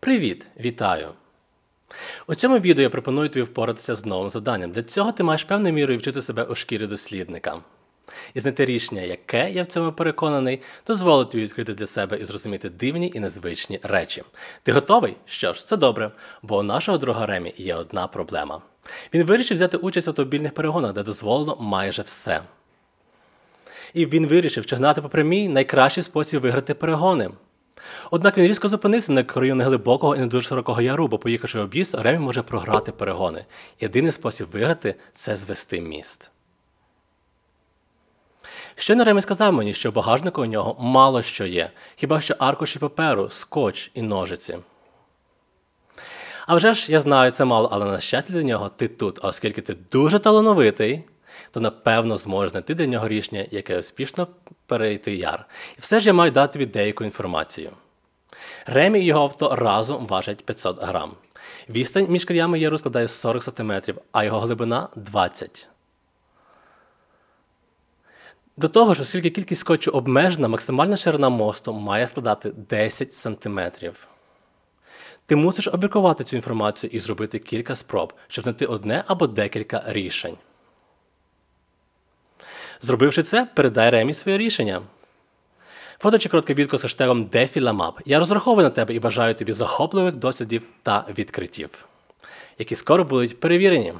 Привіт, вітаю! У цьому відео я пропоную тобі впоратися з новим завданням. Для цього ти маєш певною мірою вчити себе у шкірі дослідника. І знайти рішення, яке, я в цьому переконаний, дозволить тобі відкрити для себе і зрозуміти дивні і незвичні речі. Ти готовий? Що ж, це добре, бо у нашого друга Ремі є одна проблема. Він вирішив взяти участь в автомобільних перегонах, де дозволено майже все. І він вирішив, що гнати по прямій найкращий спосіб виграти перегони. Однак він різко зупинився на районі глибокого і не дуже широкого яру, бо поїхавши об'їзд, Ремі може програти перегони. Єдиний спосіб виграти це звести міст. Щойно Ремі сказав мені, що в багажнику у нього мало що є, хіба що аркуші паперу, скотч і ножиці. А вже ж я знаю це мало, але на щастя для нього ти тут, оскільки ти дуже талановитий то напевно зможеш знайти для нього рішення, яке успішно перейти яр. І все ж я маю дати тобі деяку інформацію. Ремі і його авто разом важать 500 грам. Вістань між краями яру складає 40 см, а його глибина 20. До того ж, оскільки кількість скотчу обмежена, максимальна ширина мосту має складати 10 см. Ти мусиш обіркувати цю інформацію і зробити кілька спроб, щоб знайти одне або декілька рішень. Зробивши це, передай Ремі своє рішення. Фото чи коротке відео з хештегом DefiLamap. Я розраховую на тебе і бажаю тобі захопливих досвідів та відкриттів, які скоро будуть перевірені.